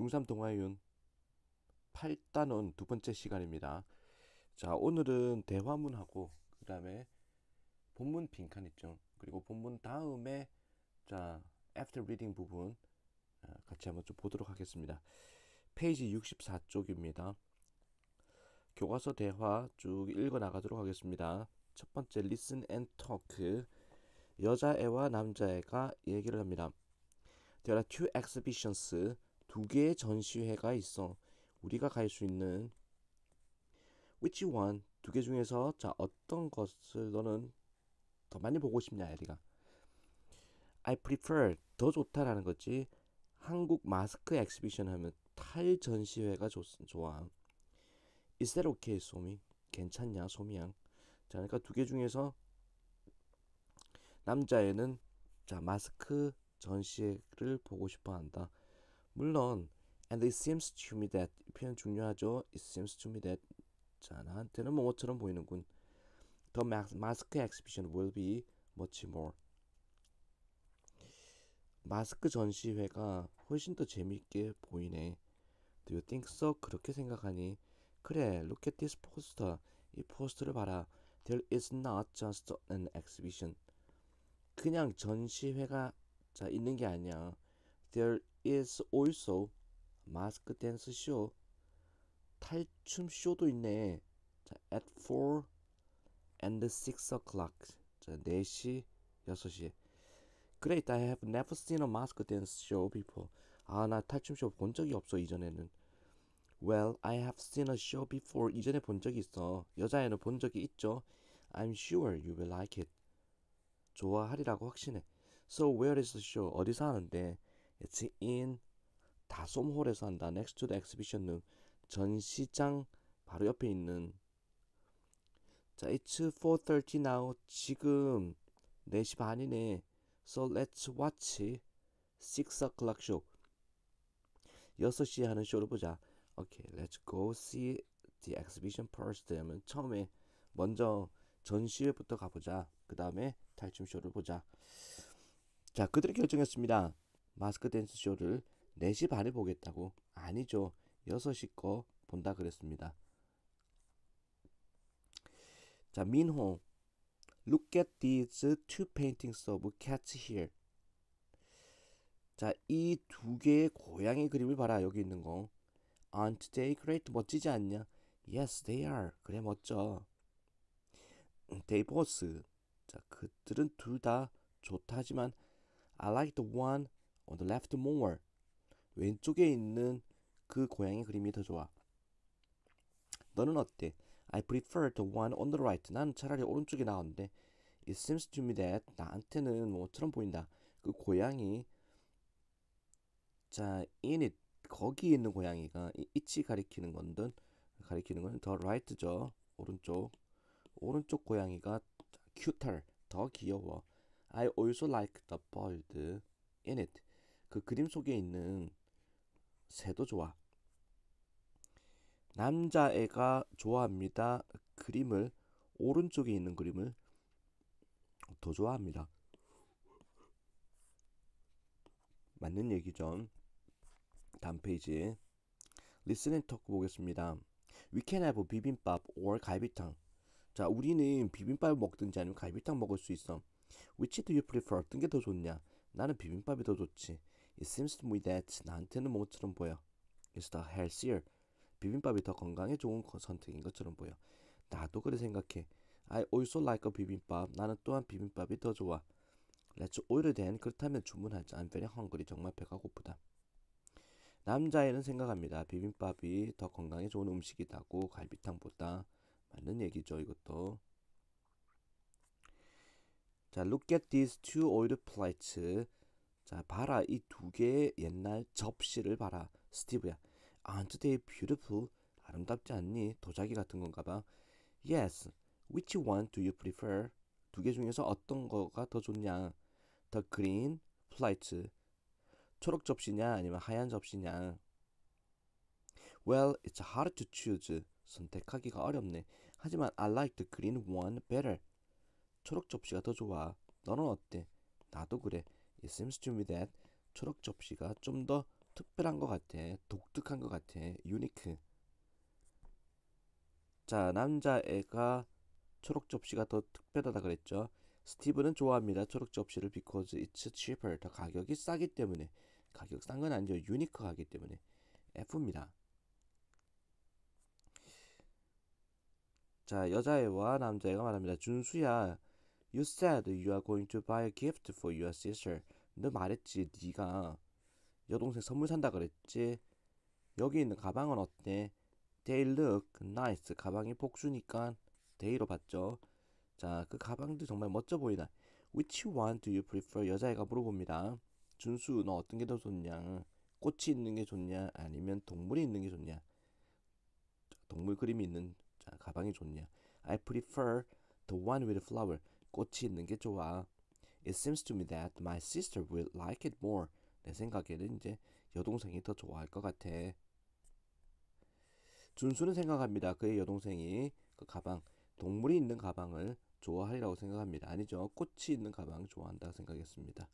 중3 동아윤 8단원 두 번째 시간입니다. 자, 오늘은 대화문하고 그다음에 본문 빈칸 있죠. 그리고 본문 다음에 자, after reading 부분 아, 같이 한번 좀 보도록 하겠습니다. 페이지 64쪽입니다. 교과서 대화 쭉 읽어 나가도록 하겠습니다. 첫 번째 listen and talk 여자애와 남자애가 얘기를 합니다. There are two exhibitions 두 개의 전시회가 있어 우리가 갈 수 있는 which one 두 개 중에서 자 어떤 것을 너는 더 많이 보고 싶냐 에리가 I prefer 더 좋다라는 거지 한국 마스크 엑스비션 하면 탈 전시회가 좋, 좋아 Is that okay 소미? 괜찮냐 소미양? 자 그러니까 두 개 중에서 남자애는 자 마스크 전시회를 보고 싶어 한다 물론 and it seems to me that 이 표현 중요하죠. it seems to me that 자 나한테는 뭐뭐처럼 보이는군. The mask exhibition will be much more. 마스크 전시회가 훨씬 더 재미있게 보이네. Do you think so? 그렇게 생각하니? 그래, look at this poster. 이 포스터를 봐라. There is not just an exhibition. 그냥 전시회가 자, 있는 게 아니야. There is also mask dance show. 탈춤 쇼도 있네. 자, at 4 and 6 o'clock. 자, 4시, 6시에. Great, I have never seen a mask dance show before. 아, 나 탈춤 쇼 본 적이 없어, 이전에는. Well, I have seen a show before. 이전에 본 적이 있어. 여자애는 본 적이 있죠. I'm sure you will like it. 좋아하리라고 확신해. So where is the show? 어디서 하는데? It's in 다솜홀에서 한다. Next to the exhibition은 전시장 바로 옆에 있는 자, it's 4:30 now. 지금 4시 반이네. So let's watch 6 o'clock show. 6시에 하는 쇼를 보자. Okay, let's go see the exhibition first. 하면 처음에 먼저 전시회부터 가보자. 그 다음에 탈춤 쇼를 보자. 자, 그들이 결정했습니다. 마스크 댄스 쇼를 4시 반에 보겠다고 아니죠 6시 거 본다 그랬습니다 자 민호 Look at these two paintings of cats here 자이 두 개의 고양이 그림을 봐라 여기 있는 거 Aren't they great 멋지지 않냐 Yes they are 그래 멋져 They both 자 그들은 둘 다 좋다지만 I like the one On the left more. 왼쪽에 있는 그 고양이 그림이 더 좋아. 너는 어때? I prefer the one on the right. 난 차라리 오른쪽이 나은데. It seems to me that 나한테는 뭐처럼 보인다. 그 고양이 자, in it 거기 있는 고양이가 이 it이 가리키는 건든 가리키는 건더 right죠. 오른쪽. 오른쪽 고양이가 cuter 더 귀여워. I also like the bird in it. 그 그림 속에 있는 새도 좋아. 남자애가 좋아합니다. 그림을 오른쪽에 있는 그림을 더 좋아합니다. 맞는 얘기죠. 다음 페이지. Listen and talk 보겠습니다. We can have 비빔밥 or 갈비탕. 자, 우리는 비빔밥 먹든지 아니면 갈비탕 먹을 수 있어. Which do you prefer? 어떤 게더 좋냐? 나는 비빔밥이 더 좋지. It seems to me that 나한테는 뭐처럼 보여. It's the healthier. 비빔밥이 더 건강에 좋은 선택인 것처럼 보여. 나도 그래 생각해. I also like a 비빔밥. 나는 또한 비빔밥이 더 좋아. Let's order then. 그렇다면 주문하자. I'm very hungry. 정말 배가 고프다. 남자애는 생각합니다. 비빔밥이 더 건강에 좋은 음식이다고 갈비탕보다 맞는 얘기죠. 이것도. 자, look at these two o l plates. 자, 봐라. 이 두 개의 옛날 접시를 봐라. 스티브야. Aren't they beautiful? 아름답지 않니? 도자기 같은 건가 봐. Yes. Which one do you prefer? 두 개 중에서 어떤 거가 더 좋냐? The green plate. 초록 접시냐 아니면 하얀 접시냐? Well, it's hard to choose. 선택하기가 어렵네. 하지만 I like the green one better. 초록 접시가 더 좋아. 너는 어때? 나도 그래. It seems to me that 초록 접시가 좀 더 특별한 것 같아. 독특한 것 같아. 유니크. 자, 남자애가 초록 접시가 더 특별하다 그랬죠. 스티브는 좋아합니다. 초록 접시를 because it's cheaper. 더 가격이 싸기 때문에. 가격 싼 건 아니죠. 유니크하기 때문에. F입니다. 자, 여자애와 남자애가 말합니다. 준수야. You said you are going to buy a gift for your sister. 너 말했지, 네가 여동생 선물 산다 그랬지. 여기 있는 가방은 어때? They look nice. 가방이 복수니까 데이로 봤죠. 자, 그 가방도 정말 멋져 보이다. Which one do you prefer? 여자애가 물어봅니다. 준수, 너 어떤 게 더 좋냐? 꽃이 있는 게 좋냐? 아니면 동물이 있는 게 좋냐? 동물 그림이 있는 자, 가방이 좋냐? I prefer the one with flower. 꽃이 있는 게 좋아. It seems to me that my sister will like it more. 내 생각에는 이제 여동생이 더 좋아할 것 같아. 준수는 생각합니다. 그의 여동생이 그 가방, 동물이 있는 가방을 좋아하리라고 생각합니다. 아니죠. 꽃이 있는 가방 좋아한다 생각했습니다.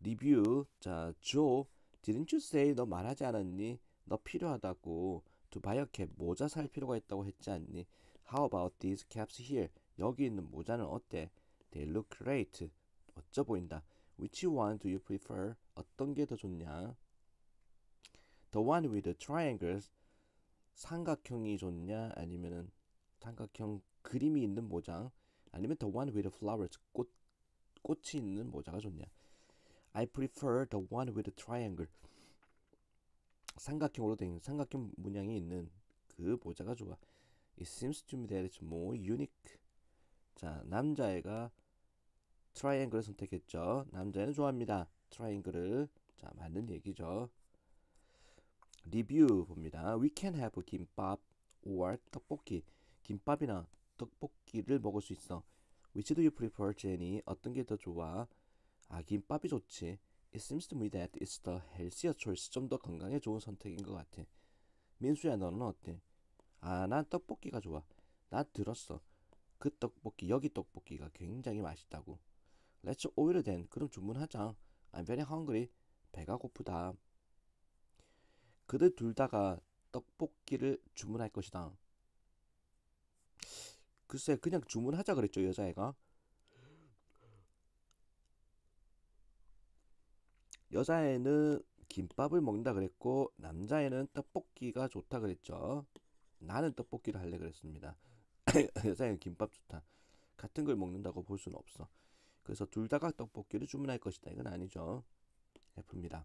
리뷰. 자, 조, didn't you say 너 말하지 않았니? 너 필요하다고. to buy a cap, 모자 살 필요가 있다고 했지 않니? How about these caps here? 여기 있는 모자는 어때? They look great. 멋져 보인다. Which one do you prefer? 어떤 게 더 좋냐? The one with the triangles. 삼각형이 좋냐? 아니면은 삼각형 그림이 있는 모자? 아니면 the one with the flowers. 꽃 꽃이 있는 모자가 좋냐? I prefer the one with the triangle. 삼각형으로 된 삼각형 문양이 있는 그 모자가 좋아. It seems to me that it's more unique. 자, 남자애가 트라이앵글을 선택했죠. 남자애는 좋아합니다. 트라이앵글을. 자, 맞는 얘기죠. 리뷰 봅니다. We can have 김밥 or 떡볶이. 김밥이나 떡볶이를 먹을 수 있어. Which do you prefer, Jenny? 어떤 게 더 좋아? 아, 김밥이 좋지. It seems to me that it's the healthier choice. 좀 더 건강에 좋은 선택인 것 같아. 민수야, 너는 어때? 아, 난 떡볶이가 좋아. 난 들었어. 그 떡볶이 여기 떡볶이가 굉장히 맛있다고. Let's order then. 그럼 주문하자. I'm very hungry. 배가 고프다. 그들 둘 다가 떡볶이를 주문할 것이다. 글쎄 그냥 주문하자 그랬죠 여자애가. 여자애는 김밥을 먹는다 그랬고 남자애는 떡볶이가 좋다 그랬죠. 나는 떡볶이를 할래 그랬습니다. 여자의 김밥 좋다. 같은 걸 먹는다고 볼 수는 없어. 그래서 둘 다가 떡볶이를 주문할 것이다. 이건 아니죠. F입니다. 예,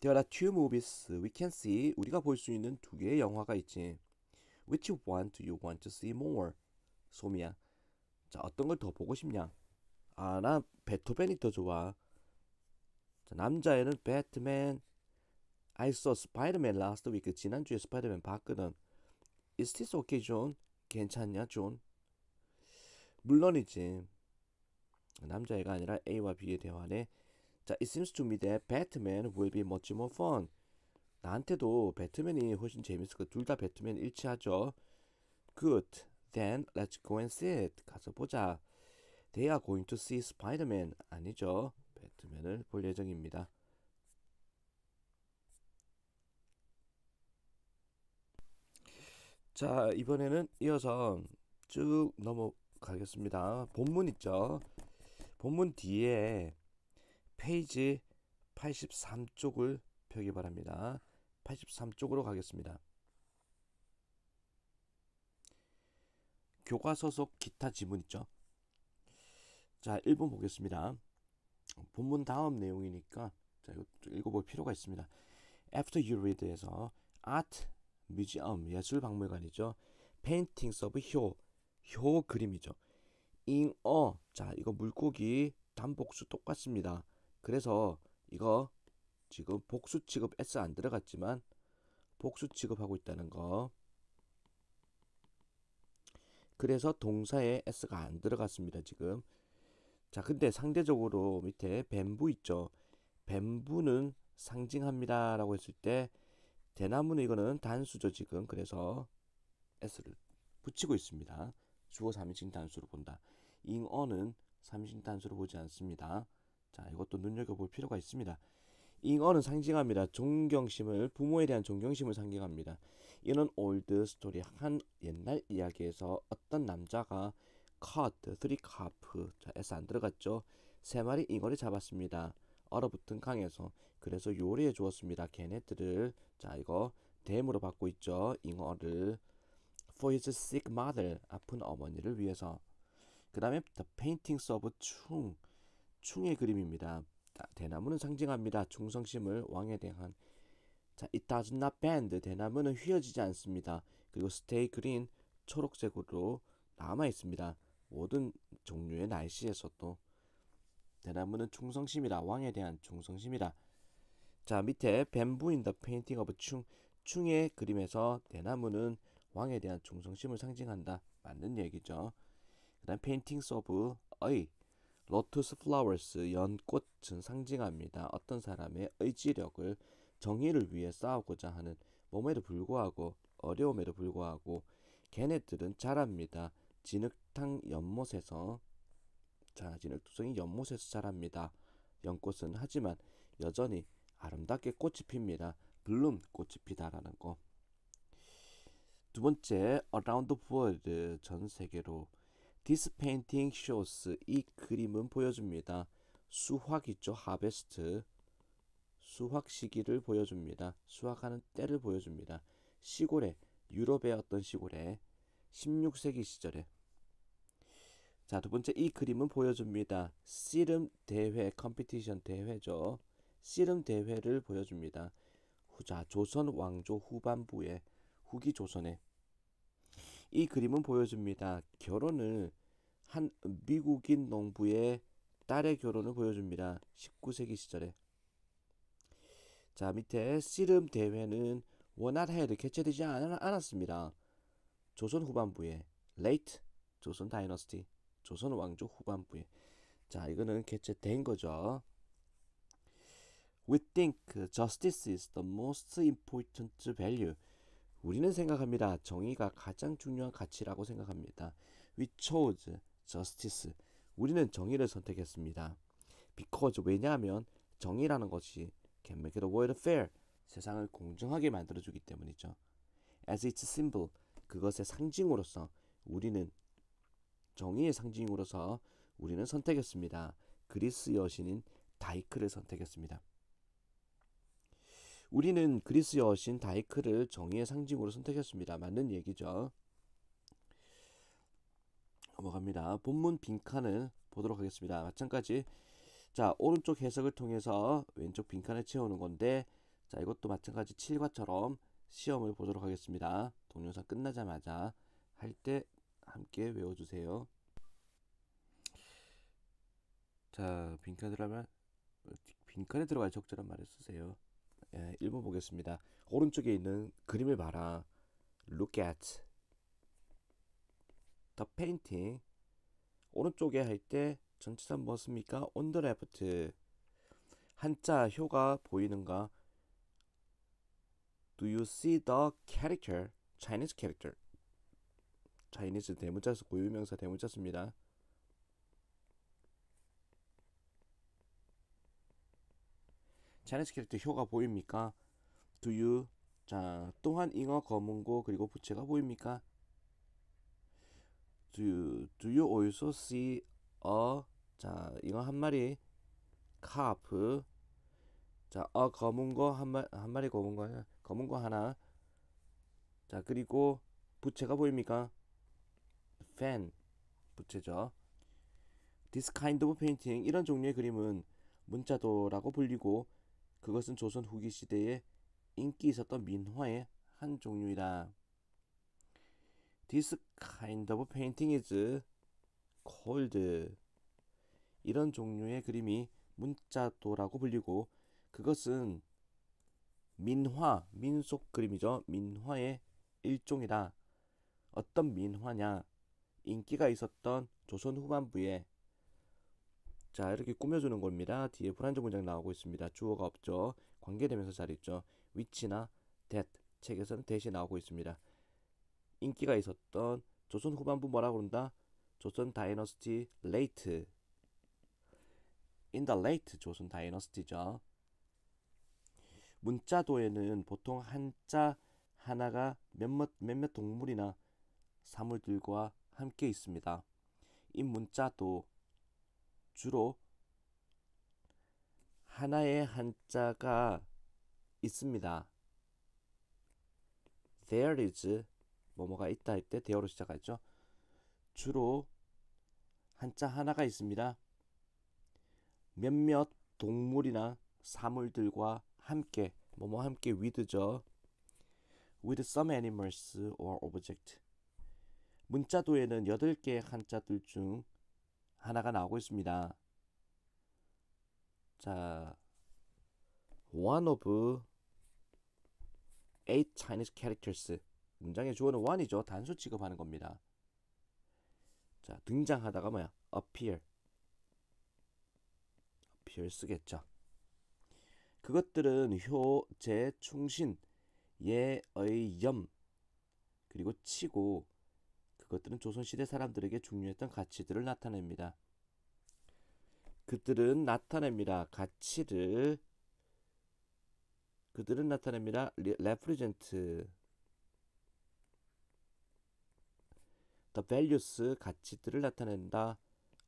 There are two movies we can see. 우리가 볼 수 있는 두 개의 영화가 있지. Which one do you want to see more? 소미야. 자, 어떤 걸 더 보고 싶냐? 아, 나 베토벤이 더 좋아. 자, 남자애는 배트맨. I saw Spider-Man last week. 지난주에 스파이더맨 봤거든. Is this okay, John? 괜찮냐, 존? 물론이지. 남자애가 아니라 A와 B의 대화네. 자, it seems to me that Batman will be much more fun. 나한테도 배트맨이 훨씬 재밌을 거. 둘다 배트맨 일치하죠. Good. Then let's go and see it. 가서 보자. They are going to see Spider-Man. 아니죠. 배트맨을 볼 예정입니다. 자, 이번에는 이어서 쭉 넘어가겠습니다. 본문 있죠? 본문 뒤에 페이지 83쪽을 펴기 바랍니다. 83쪽으로 가겠습니다. 교과서 속 기타 지문 있죠? 자, 1번 보겠습니다. 본문 다음 내용이니까 자, 이거 읽어볼 필요가 있습니다. After you read에서 art 뮤지엄 예술 박물관이죠. Paintings of 효효 그림이죠. 잉 어 자 이거 물고기 단복수 똑같습니다. 그래서 이거 지금 복수 취급 S 안 들어갔지만 복수 취급하고 있다는 거. 그래서 동사에 S가 안 들어갔습니다. 지금. 자 근데 상대적으로 밑에 뱀부 있죠. 뱀부는 상징합니다 라고 했을 때 대나무는 이거는 단수죠 지금 그래서 s를 붙이고 있습니다. 주어 3인칭 단수로 본다. 잉어는 3인칭 단수로 보지 않습니다. 자 이것도 눈여겨볼 필요가 있습니다. 잉어는 상징합니다. 존경심을 부모에 대한 존경심을 상징합니다. 이는 올드 스토리 한 옛날 이야기에서 어떤 남자가 컷, 드리카프, 자 S 안 들어갔죠. 세 마리 잉어를 잡았습니다. 얼어붙은 강에서 그래서 요리해 주었습니다. 걔네들을 자 이거 댐으로 받고 있죠. 잉어를 for his sick mother 아픈 어머니를 위해서 그 다음에 the paintings of 충 충의 그림입니다. 자, 대나무는 상징합니다. 충성심을 왕에 대한 자, it does not bend 대나무는 휘어지지 않습니다. 그리고 stay green 초록색으로 남아 있습니다. 모든 종류의 날씨에서도 대나무는 충성심이라 왕에 대한 충성심이라. 자 밑에 뱀부 인더 페인팅 오브 충 충의 그림에서 대나무는 왕에 대한 충성심을 상징한다. 맞는 얘기죠. 그다음 페인팅 서브 의 로투스 플라워스 연꽃은 상징합니다. 어떤 사람의 의지력을 정의를 위해 싸우고자 하는 몸에도 불구하고 어려움에도 불구하고 걔네들은 자랍니다 진흙탕 연못에서 자, 진흙투성이 연못에서 자랍니다. 연꽃은 하지만 여전히 아름답게 꽃이 핍니다. 블룸 꽃이 피다라는 거. 두 번째, Around the World 전 세계로 This painting shows 이 그림은 보여줍니다. 수확이죠, harvest. 수확 시기를 보여줍니다. 수확하는 때를 보여줍니다. 시골에 유럽의 어떤 시골에 16세기 시절에 자, 두 번째 이 그림은 보여줍니다. 씨름 대회 컴피티션 대회죠. 씨름 대회를 보여줍니다. 자, 조선 왕조 후반부에 후기 조선에 이 그림은 보여줍니다. 결혼을 한 미국인 농부의 딸의 결혼을 보여줍니다. 19세기 시절에. 자, 밑에 씨름 대회는 원활하게 개최되지 않았습니다. 조선 후반부에 late 조선 다이너스티 조선 왕조 후반부에 자 이거는 개최된 거죠. We think justice is the most important value. 우리는 생각합니다. 정의가 가장 중요한 가치라고 생각합니다. We chose justice. 우리는 정의를 선택했습니다. Because 왜냐하면 정의라는 것이 can make the world fair. 세상을 공정하게 만들어주기 때문이죠. As its symbol, 그것의 상징으로서 우리는 정의의 상징으로서 우리는 선택했습니다. 그리스 여신인 다이크를 선택했습니다. 우리는 그리스 여신 다이크를 정의의 상징으로 선택했습니다. 맞는 얘기죠. 넘어갑니다. 본문 빈칸을 보도록 하겠습니다. 마찬가지 자 오른쪽 해석을 통해서 왼쪽 빈칸을 채우는 건데 자 이것도 마찬가지 7과처럼 시험을 보도록 하겠습니다. 동영상 끝나자마자 할때 함께 외워주세요. 자, 빈칸 드라마 빈칸에 들어갈 적절한 말을 쓰세요. 예, 1번 보겠습니다. 오른쪽에 있는 그림을 봐라. Look at the painting. 오른쪽에 할 때 전치사 무엇입니까? On the left. 한자 효가 보이는가? Do you see the character? Chinese character. 차이니즈 대문자수 고유명사 대문자수니다차이니스 캐릭터 효가 보입니까? Do you 자 또한 잉어 검은고 그리고 부채가 보입니까? Do you, do you also see a 자 잉어 한 마리 carp 자, 어, 검은 거한 마, 한 마리 검은 거 검은 거 하나. 자, 그리고 부채가 보입니까? fan 부채죠. This kind of painting 이런 종류의 그림은 문자도라고 불리고 그것은 조선 후기 시대에 인기 있었던 민화의 한 종류이다. This kind of painting is called 이런 종류의 그림이 문자도라고 불리고 그것은 민화, 민속 그림이죠. 민화의 일종이다. 어떤 민화냐? 인기가 있었던 조선 후반부에 자 이렇게 꾸며주는 겁니다. 뒤에 불안정 문장 나오고 있습니다. 주어가 없죠. 관계되면서 잘 있죠. 위치나 that 책에서는 대 h 나오고 있습니다. 인기가 있었던 조선 후반부 뭐라 그런다? 조선 다이너스티 late in the late 조선 다이너스티죠. 문자도에는 보통 한자 하나가 몇몇, 몇몇 동물이나 사물들과 함께 있습니다. 이 문자도 주로 하나의 한자가 있습니다. There is 뭐뭐가 있다 할 때 대어로 시작하죠. 주로 한자 하나가 있습니다. 몇몇 동물이나 사물들과 함께 뭐뭐 함께 with죠. with some animals or object 문자도에는 8개의 한자들 중 하나가 나오고 있습니다. 자, one of eight Chinese characters. 문장의 주어는 one이죠. 단수 취급하는 겁니다. 자, 등장하다가 뭐야? appear. appear 쓰겠죠. 그것들은 효, 재, 충신, 예의, 염 그리고 치고 그것들은 조선시대 사람들에게 중요했던 가치들을 나타냅니다. 그들은 나타냅니다. 가치를 그들은 나타냅니다. 레프리젠트 The values 가치들을 나타낸다.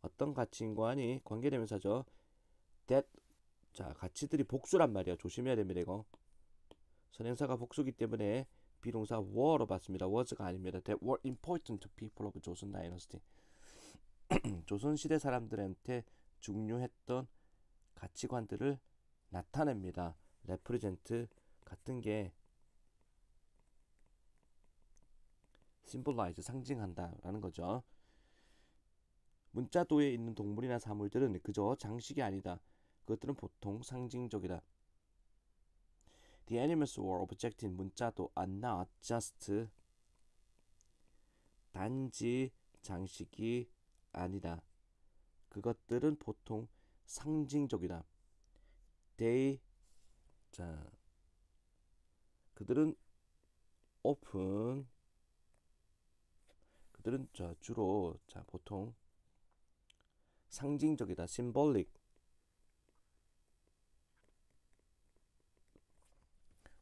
어떤 가치인과 니 관계대명사죠. That 자 가치들이 복수란 말이야. 조심해야 됩니다. 이거 선행사가 복수기 때문에 비동사 were로 봤습니다. was가 아닙니다. That were important to people of 조선 다이너스티. 조선 시대 사람들한테 중요했던 가치관들을 나타냅니다. represent 같은 게 symbolize 상징한다라는 거죠. 문자도에 있는 동물이나 사물들은 그저 장식이 아니다. 그것들은 보통 상징적이다. The animals were object인 문자도 and not just 단지 장식이 아니다. 그것들은 보통 상징적이다. They 자 그들은 often 그들은 자 주로 자 보통 상징적이다. symbolic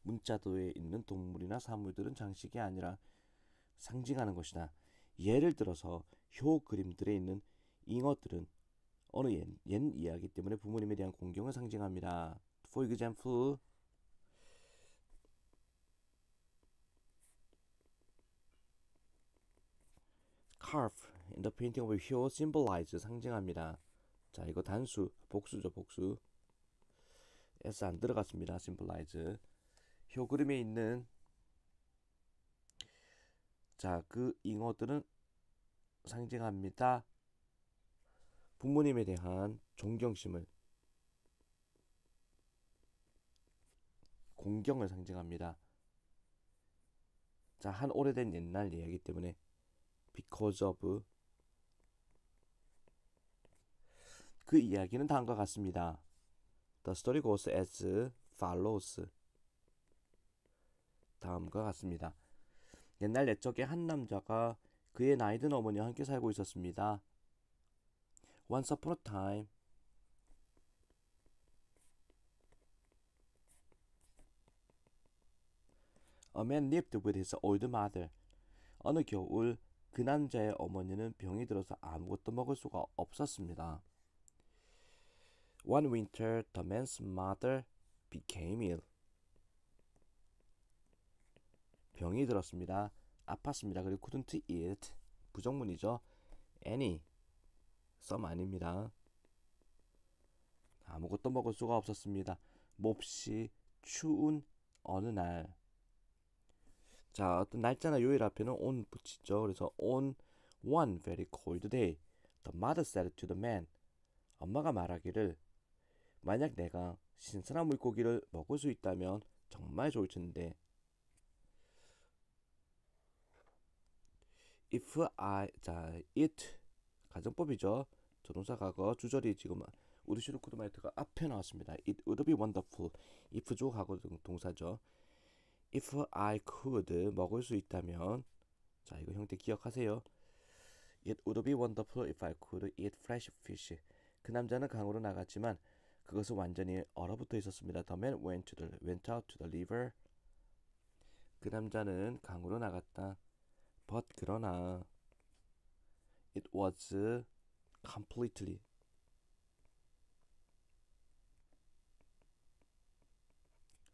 문자도에 있는 동물이나 사물들은 장식이 아니라 상징하는 것이다. 예를 들어서 효 그림들에 있는 잉어들은 어느 옛, 옛 이야기 때문에 부모님에 대한 공경을 상징합니다. For example, calf in the painting of Hyo symbolize 상징합니다. 자, 이거 단수, 복수죠, 복수. S 안 들어갔습니다, symbolize. 요 그림에 있는 자 그 잉어들은 상징합니다. 부모님에 대한 존경심을 공경을 상징합니다. 자, 한 오래된 옛날 이야기 때문에 because of 그 이야기는 다음과 같습니다. The story goes as follows. 다음과 같습니다. 옛날 옛적에 한 남자가 그의 나이든 어머니와 함께 살고 있었습니다. Once upon a time, A man lived with his old mother. 어느 겨울 그 남자의 어머니는 병이 들어서 아무것도 먹을 수가 없었습니다. One winter, the man's mother became ill. 병이 들었습니다. 아팠습니다. 그리고 couldn't eat 부정문이죠. any 썸 아닙니다. 아무것도 먹을 수가 없었습니다. 몹시 추운 어느 날. 자, 어떤 날짜나 요일 앞에는 on 붙이죠. 그래서 on one very cold day, the mother said to the man. 엄마가 말하기를 만약 내가 신선한 물고기를 먹을 수 있다면 정말 좋을 텐데 if I 자 it 가정법이죠. 조동사 과거 주절이 지금 우리 시르크루마이트가 앞에 나왔습니다. It would be wonderful. i f 조 과거 동사죠. If I could 먹을 수 있다면 자 이거 형태 기억하세요. It would be wonderful if I could eat fresh fish. 그 남자는 강으로 나갔지만 그것은 완전히 얼어붙어 있었습니다. The man went to the went out to the river. 그 남자는 강으로 나갔다. but 그러나 it was completely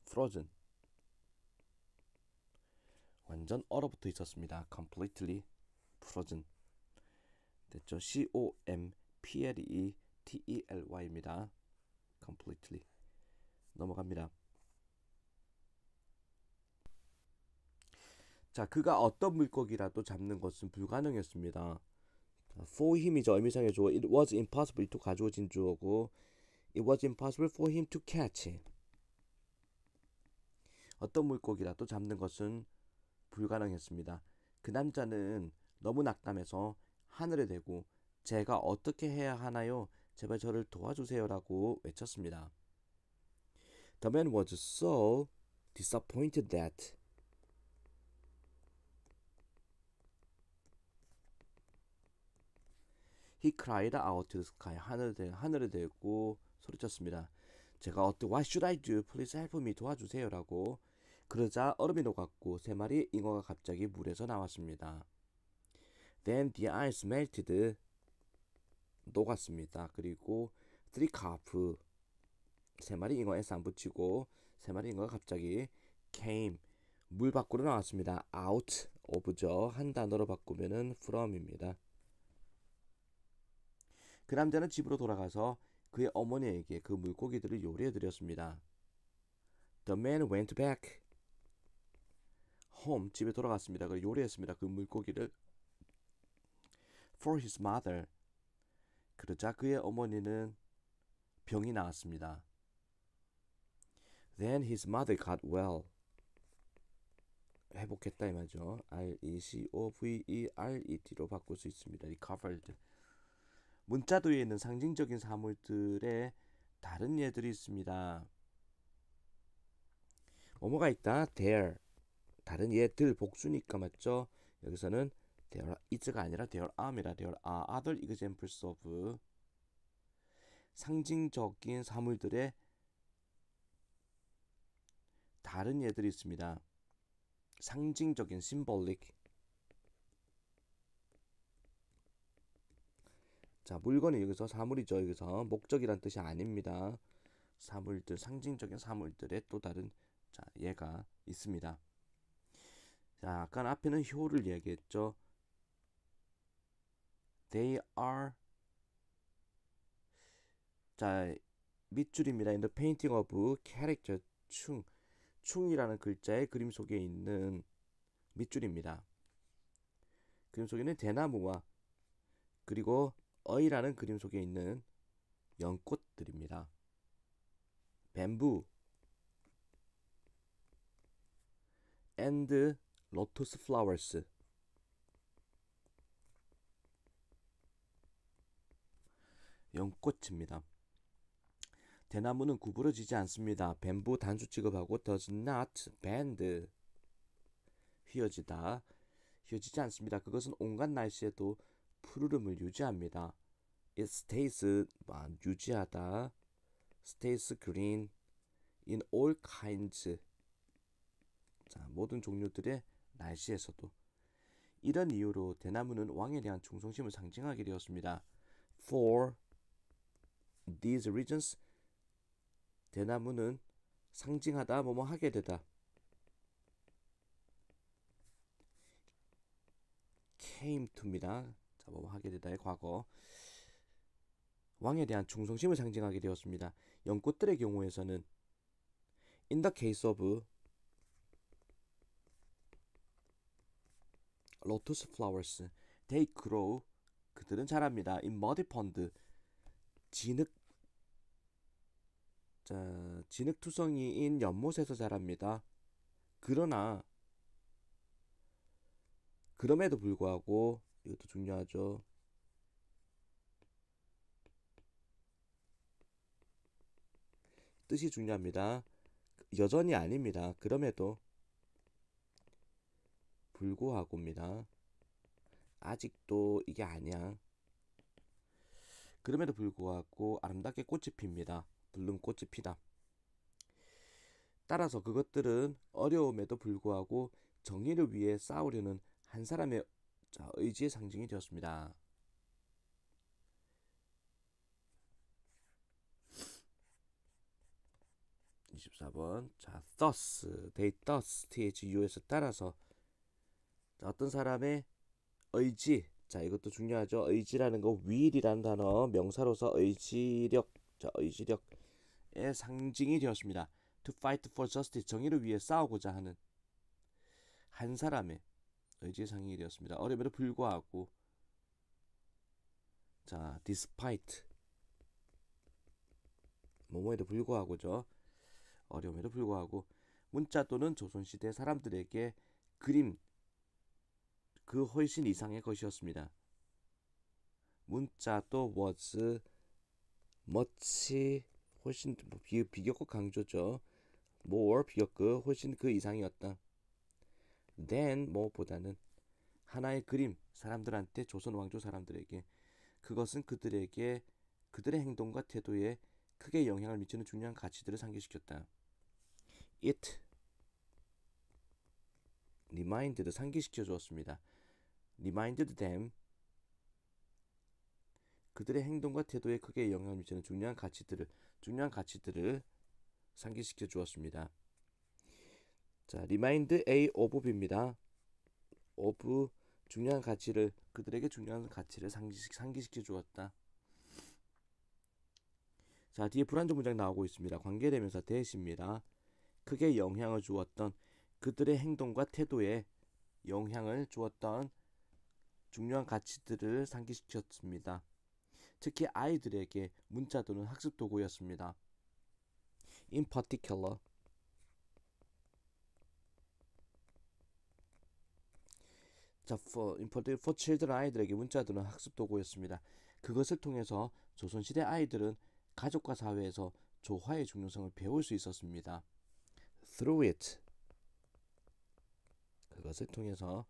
frozen 완전 얼어붙어 있었습니다. completely frozen 됐죠? C O M P L E T E L Y입니다. completely 넘어갑니다. 자, 그가 어떤 물고기라도 잡는 것은 불가능했습니다. For him이죠. 의미상의 주어. It was impossible to 가져진 주어고 It was impossible for him to catch. 어떤 물고기라도 잡는 것은 불가능했습니다. 그 남자는 너무 낙담해서 하늘에 대고 제가 어떻게 해야 하나요? 제발 저를 도와주세요라고 외쳤습니다. The man was so disappointed that He cried out to the sky. 하늘에, 대, 하늘에 대고 소리쳤습니다. 제가 어떻게 What should I do? Please help me. 도와주세요. 라고 그러자 얼음이 녹았고 세 마리 잉어가 갑자기 물에서 나왔습니다. Then the ice melted. 녹았습니다. 그리고 three carp. 세 마리 잉어에 쌈 붙이고 세 마리 잉어가 갑자기 came 물 밖으로 나왔습니다. out of 저한 단어로 바꾸면은 from입니다. 그 남자는 집으로 돌아가서 그의 어머니에게 그 물고기들을 요리해 드렸습니다. The man went back home 집에 돌아갔습니다. 그 요리했습니다. 그 물고기를 for his mother 그러자 그의 어머니는 병이 나았습니다. Then his mother got well. 회복했다 이 말이죠. R E C O V E R E T로 바꿀 수 있습니다. recovered 문자도에 있는 상징적인 사물들의 다른 예들이 있습니다. 뭐뭐가 있다. there 다른 예들 복수니까 맞죠? 여기서는 there is가 아니라 there are이라 there are other examples of 상징적인 사물들의 다른 예들이 있습니다. 상징적인 symbolic 자, 물건은 여기서 사물이죠. 여기서 목적이란 뜻이 아닙니다. 사물들, 상징적인 사물들의 또 다른 자, 예가 있습니다. 자, 아까 앞에는 효를 얘기했죠. They are 자, 밑줄입니다. In the painting of character 충 충이라는 글자의 그림 속에 있는 밑줄입니다. 그림 속에는 대나무와 그리고 어이라는 그림 속에 있는 연꽃들입니다. 뱀부 and lotus flowers 연꽃입니다. 대나무는 구부러지지 않습니다. 뱀부 단수 취급하고 does not bend 휘어지다 휘어지지 않습니다. 그것은 온갖 날씨에도 푸르름을 유지합니다. It stays 아, 유지하다 stays green in all kinds 자 모든 종류들의 날씨에서도 이런 이유로 대나무는 왕에 대한 충성심을 상징하게 되었습니다. For these reasons 대나무는 상징하다 뭐뭐 하게 되다 came to입니다. 자, 뭐 하게 되다의 과거. 왕에 대한 충성심을 상징하게 되었습니다. 연꽃들의 경우에서는 in the case of lotus flowers, they grow 그들은 자랍니다. in muddy pond 진흙 자, 진흙투성이인 연못에서 자랍니다. 그러나 그럼에도 불구하고 이것도 중요하죠. 뜻이 중요합니다. 여전히 아닙니다. 그럼에도 불구하고입니다. 아직도 이게 아니야. 그럼에도 불구하고 아름답게 꽃이 핍니다. 불론 꽃이 피다. 따라서 그것들은 어려움에도 불구하고 정의를 위해 싸우려는 한 사람의 자, 의지의 상징이 되었습니다. 이십번 자, thus, they thus, t h u 에 따라서 자, 어떤 사람의 의지, 자, 이것도 중요하죠. 의지라는 거, will이라는 단어, 명사로서 의지력, 자, 의지력의 상징이 되었습니다. to fight for justice, 정의를 위해 싸우고자 하는 한 사람의 의지상행이 의 되었습니다. 어려움에도 불구하고 자, despite 뭐뭐에도 불구하고죠. 어려움에도 불구하고 문자 또는 조선시대 사람들에게 그림 그 훨씬 이상의 것이었습니다. 문자 또 was much 훨씬 뭐 비, 비격고 강조죠. more 비격그 훨씬 그 이상이었다. than 뭐보다는 하나의 그림 사람들한테 조선 왕조 사람들에게 그것은 그들에게 그들의 행동과 태도에 크게 영향을 미치는 중요한 가치들을 상기시켰다. It reminded 상기시켜 주었습니다. reminded them 그들의 행동과 태도에 크게 영향을 미치는 중요한 가치들을 중요한 가치들을 상기시켜 주었습니다. 자, remind A of B입니다. of 중요한 가치를 그들에게 중요한 가치를 상기시, 상기시켜 주었다. 자, 뒤에 불안정 문장 나오고 있습니다. 관계대명사 대시입니다. 크게 영향을 주었던 그들의 행동과 태도에 영향을 주었던 중요한 가치들을 상기시켰습니다. 특히 아이들에게 문자 또는 학습 도구였습니다. In particular, 자, for, important for children 아이들에게 문자들은 학습 도구였습니다. 그것을 통해서 조선시대 아이들은 가족과 사회에서 조화의 중요성을 배울 수 있었습니다. Through it 그것을 통해서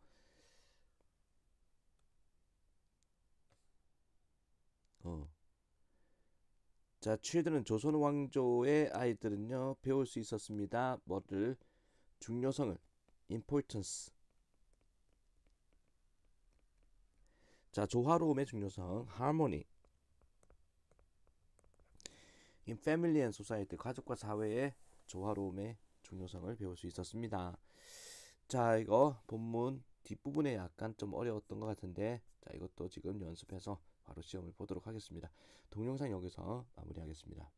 어. 자, 취들는 조선 왕조의 아이들은요 배울 수 있었습니다. 뭐를 중요성을 importance 자, 조화로움의 중요성, harmony. In family and society, 가족과 사회의 조화로움의 중요성을 배울 수 있었습니다. 자, 이거 본문 뒷부분에 약간 좀 어려웠던 것 같은데, 자, 이것도 지금 연습해서 바로 시험을 보도록 하겠습니다. 동영상 여기서 마무리하겠습니다.